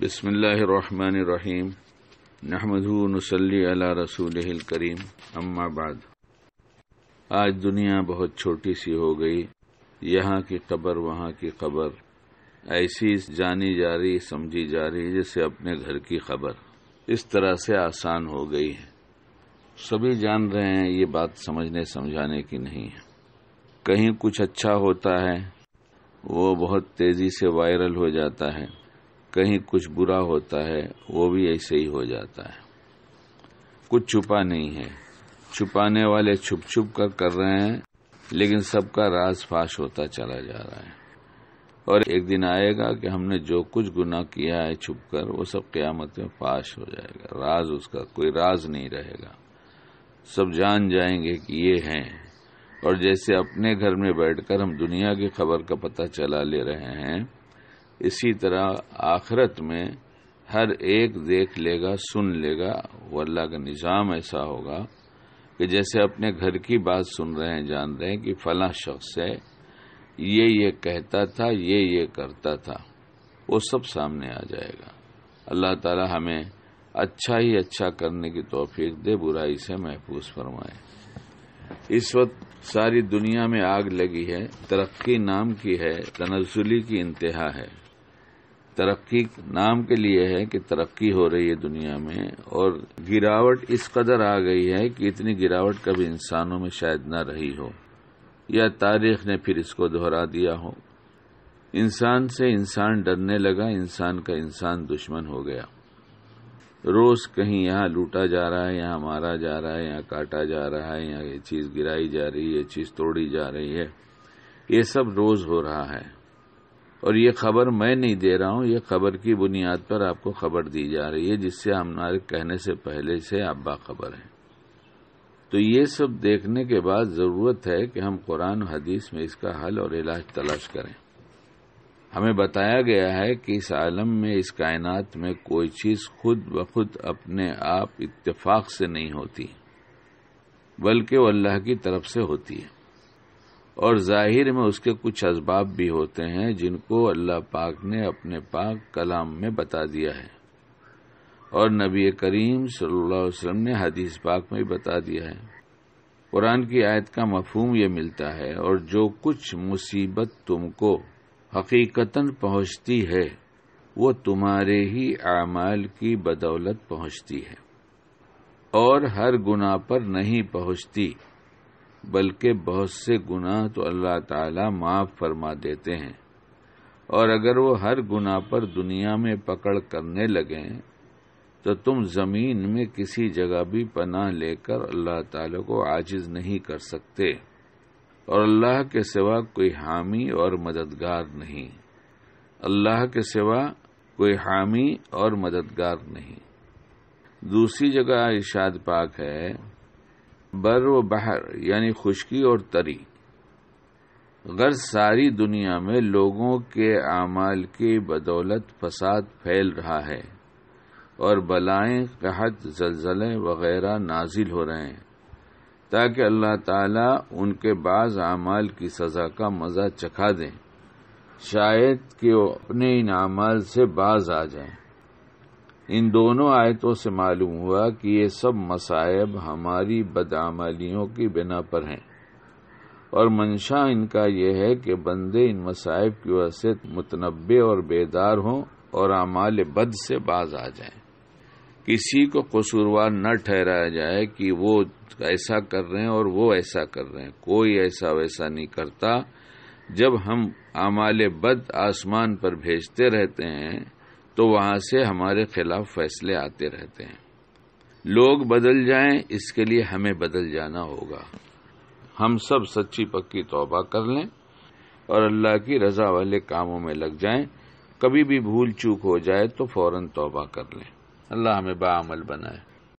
बिसमीम नहमदूनसली अला रसूल करीम अम्मा बाद आज दुनिया बहुत छोटी सी हो गई यहाँ की कब्र वहाँ की खबर ऐसी जानी जा रही समझी जा रही जैसे अपने घर की खबर इस तरह से आसान हो गई है सभी जान रहे हैं ये बात समझने समझाने की नहीं है कहीं कुछ अच्छा होता है वो बहुत तेज़ी से वायरल हो जाता है कहीं कुछ बुरा होता है वो भी ऐसे ही हो जाता है कुछ छुपा नहीं है छुपाने वाले छुप छुप कर कर रहे हैं लेकिन सबका राज फाश होता चला जा रहा है और एक दिन आएगा कि हमने जो कुछ गुना किया है छुप कर वो सब क्यामत में फाश हो जाएगा राज उसका कोई राज नहीं रहेगा सब जान जाएंगे कि ये हैं और जैसे अपने घर में बैठकर हम दुनिया की खबर का पता चला ले रहे हैं इसी तरह आखरत में हर एक देख लेगा सुन लेगा वो अल्लाह का निज़ाम ऐसा होगा कि जैसे अपने घर की बात सुन रहे हैं जान रहे हैं कि फला शख्स है ये ये कहता था ये ये करता था वो सब सामने आ जाएगा अल्लाह ताला हमें अच्छा ही अच्छा करने की तोफीक दे बुराई से महफूज फरमाए इस वक्त सारी दुनिया में आग लगी है तरक्की नाम की है तनजुली की इंतहा है तरक्की नाम के लिए है कि तरक्की हो रही है दुनिया में और गिरावट इस कदर आ गई है कि इतनी गिरावट कभी इंसानों में शायद न रही हो या तारीख ने फिर इसको दोहरा दिया हो इंसान से इंसान डरने लगा इंसान का इंसान दुश्मन हो गया रोज कहीं यहाँ लूटा जा रहा है यहाँ मारा जा रहा है यहाँ काटा जा रहा है यहाँ ये चीज गिराई जा रही है ये चीज तोड़ी जा रही है ये सब रोज हो रहा है और ये खबर मैं नहीं दे रहा हूँ ये खबर की बुनियाद पर आपको खबर दी जा रही है जिससे हमारे कहने से पहले से आप बाखबर हैं तो ये सब देखने के बाद ज़रूरत है कि हम कुरान हदीस में इसका हल और इलाज तलाश करें हमें बताया गया है कि इस आलम में इस कायनात में कोई चीज़ खुद ब खुद अपने आप इत्तेफाक से नहीं होती बल्कि वो अल्लाह की तरफ से होती है और जाहिर में उसके कुछ असबाब भी होते हैं जिनको अल्लाह पाक ने अपने पाक कलाम में बता दिया है और नबी करीम सल्लल्लाहु अलैहि वसल्लम ने हदीस पाक में बता दिया है कुरान की आयत का मफहम यह मिलता है और जो कुछ मुसीबत तुमको हकीकतन पहुंचती है वो तुम्हारे ही आमाल की बदौलत पहुंचती है और हर गुना पर नहीं पहुंचती बल्कि बहुत से गुनाह तो अल्लाह ताला माफ़ फरमा देते हैं और अगर वो हर गुनाह पर दुनिया में पकड़ करने लगे तो तुम ज़मीन में किसी जगह भी पनाह लेकर अल्लाह ताला को आजिज नहीं कर सकते और अल्लाह के सिवा कोई हामी और मददगार नहीं अल्लाह के सिवा कोई हामी और मददगार नहीं दूसरी जगह इशाद पाक है बर व बहर यानी खुश्की और तरी गर्ज सारी दुनिया में लोगों के अमाल के बदौलत फसाद फैल रहा है और बलाएं कहत जलजले वगैरह नाजिल हो रहे हैं ताकि अल्लाह ताला उनके बाज अमाल की सज़ा का मज़ा चखा दें शायद कि वो अपने इन आमाल से बाज आ जाएं इन दोनों आयतों से मालूम हुआ कि ये सब मसायब हमारी बदामालियों की बिना पर हैं और मंशा इनका यह है कि बंदे इन मसायब की वजह से मुतनबे और बेदार हों और अमाल बद से बाज आ जाएं किसी को कसूरवार न ठहराया जाए कि वो ऐसा कर रहे हैं और वो ऐसा कर रहे हैं कोई ऐसा वैसा नहीं करता जब हम आमाल बद आसमान पर भेजते रहते हैं तो वहां से हमारे खिलाफ फैसले आते रहते हैं लोग बदल जाएं इसके लिए हमें बदल जाना होगा हम सब सच्ची पक्की तौबा कर लें और अल्लाह की रजा वाले कामों में लग जाएं कभी भी भूल चूक हो जाए तो फौरन तौबा कर लें अल्लाह हमें बामल बनाए